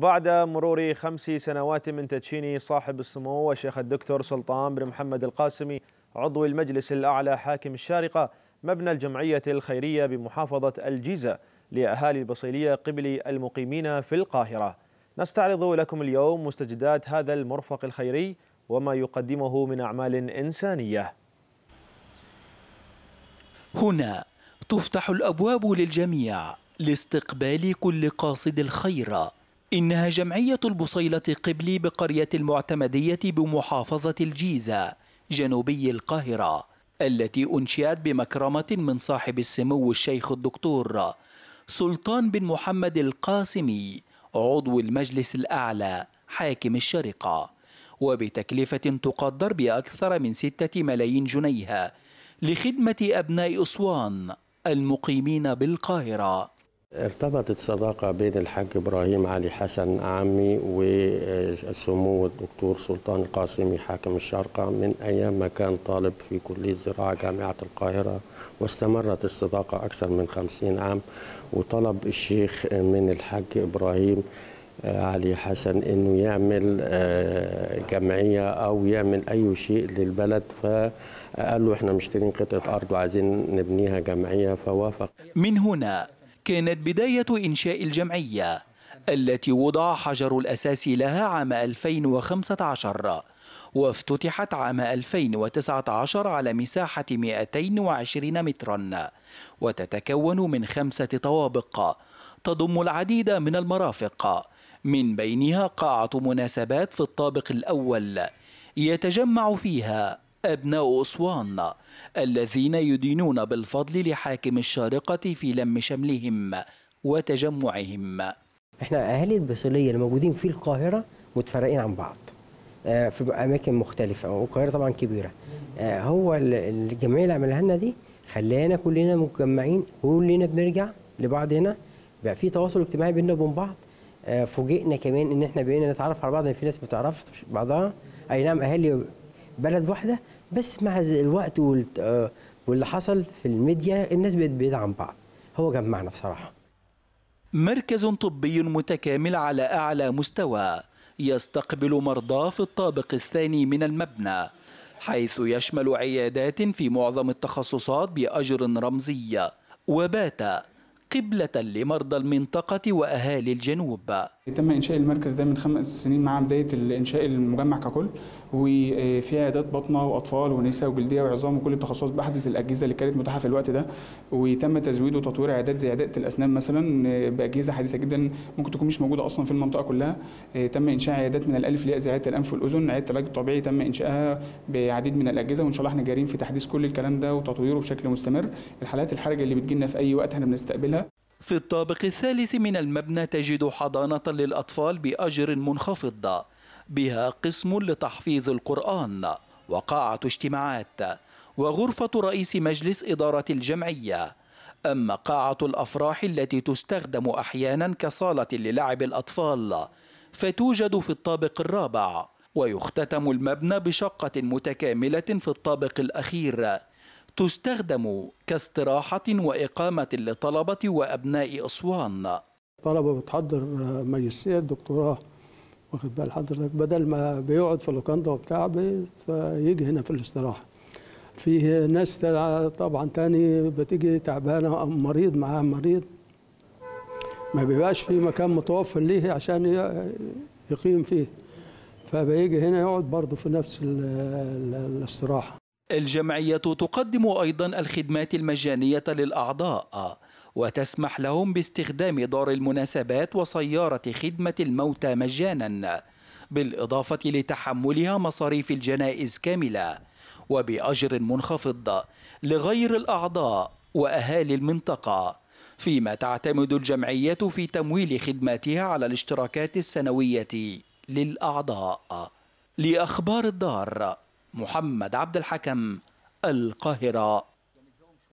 بعد مرور خمس سنوات من تدشين صاحب السمو الشيخ الدكتور سلطان بن محمد القاسمي عضو المجلس الأعلى حاكم الشارقة مبنى الجمعية الخيرية بمحافظة الجيزة لأهالي البصيلية قبل المقيمين في القاهرة نستعرض لكم اليوم مستجدات هذا المرفق الخيري وما يقدمه من أعمال إنسانية هنا تفتح الأبواب للجميع لاستقبال كل قاصد الخير إنها جمعية البصيلة قبلي بقرية المعتمدية بمحافظة الجيزة جنوبي القاهرة التي أنشئت بمكرمة من صاحب السمو الشيخ الدكتور سلطان بن محمد القاسمي عضو المجلس الأعلى حاكم الشارقة وبتكلفة تقدر بأكثر من ستة ملايين جنيه لخدمة أبناء أسوان المقيمين بالقاهرة ارتبطت صداقة بين الحاج إبراهيم علي حسن عمي وسمو الدكتور سلطان القاسمي حاكم الشارقة من أيام ما كان طالب في كلية زراعة جامعة القاهرة واستمرت الصداقة أكثر من خمسين عام وطلب الشيخ من الحاج إبراهيم علي حسن انه يعمل آه، جمعيه او يعمل اي شيء للبلد فقال له احنا مشترين قطعه ارض وعايزين نبنيها جمعيه فوافق من هنا كانت بداية إنشاء الجمعية التي وضع حجر الأساس لها عام 2015 وافتتحت عام 2019 على مساحة 220 مترا وتتكون من خمسة طوابق تضم العديد من المرافق من بينها قاعة مناسبات في الطابق الأول يتجمع فيها أبناء أسوان الذين يدينون بالفضل لحاكم الشارقة في لم شملهم وتجمعهم احنا أهالي البصلية الموجودين في القاهرة متفرقين عن بعض آه، في أماكن مختلفة والقاهرة طبعا كبيرة آه، هو الجمعية اللي عملها لنا دي خلانا كلنا متجمعين كلنا بنرجع لبعض هنا بقى في تواصل اجتماعي بيننا وبين بعض آه، فوجئنا كمان ان احنا بقينا نتعرف على بعض ان في ناس ما بتعرفش بعضها اي نعم اهالي بلد واحده بس مع الوقت آه، واللي حصل في الميديا الناس بقت بعيده عن بعض هو جمعنا بصراحه مركز طبي متكامل على اعلى مستوى يستقبل مرضاه في الطابق الثاني من المبنى حيث يشمل عيادات في معظم التخصصات باجر رمزي وبات قبله لمرضى المنطقه واهالي الجنوب تم انشاء المركز ده من خمس سنين مع بدايه انشاء المجمع ككل وفي عيادات باطنه واطفال ونساء وجلديه وعظام وكل التخصصات باحدث الاجهزه اللي كانت متاحه في الوقت ده وتم تزويد وتطوير عيادات زي عياده الاسنان مثلا باجهزه حديثه جدا ممكن تكون مش موجوده اصلا في المنطقه كلها تم انشاء عيادات من الالف لياء زي عياده الانف والاذن عياده العلاج الطبيعي تم انشائها بعديد من الاجهزه وان شاء الله احنا جارين في تحديث كل الكلام ده وتطويره بشكل مستمر الحالات الحرجه اللي لنا في اي وقت احنا بنستقبلها في الطابق الثالث من المبنى تجد حضانة للأطفال بأجر منخفض بها قسم لتحفيظ القرآن وقاعة اجتماعات وغرفة رئيس مجلس إدارة الجمعية أما قاعة الأفراح التي تستخدم أحيانا كصالة للعب الأطفال فتوجد في الطابق الرابع ويختتم المبنى بشقة متكاملة في الطابق الأخير تستخدم كاستراحة وإقامة لطلبة وأبناء أسوان طلبة بتحضر آه، ماجستير دكتوراه واخد بال حضرتك بدل ما بيقعد في اللوكندا وبتاع فيجي هنا في الاستراحة في ناس طبعا تاني بتيجي تعبانة أو مريض معاها مريض ما بيبقاش في مكان متوفر ليه عشان يقيم فيه فبيجي هنا يقعد برضه في نفس الاستراحة الجمعية تقدم أيضا الخدمات المجانية للأعضاء وتسمح لهم باستخدام دار المناسبات وسيارة خدمة الموتى مجانا بالإضافة لتحملها مصاريف الجنائز كاملة وبأجر منخفض لغير الأعضاء وأهالي المنطقة فيما تعتمد الجمعية في تمويل خدماتها على الاشتراكات السنوية للأعضاء لأخبار الدار محمد عبد الحكم القاهره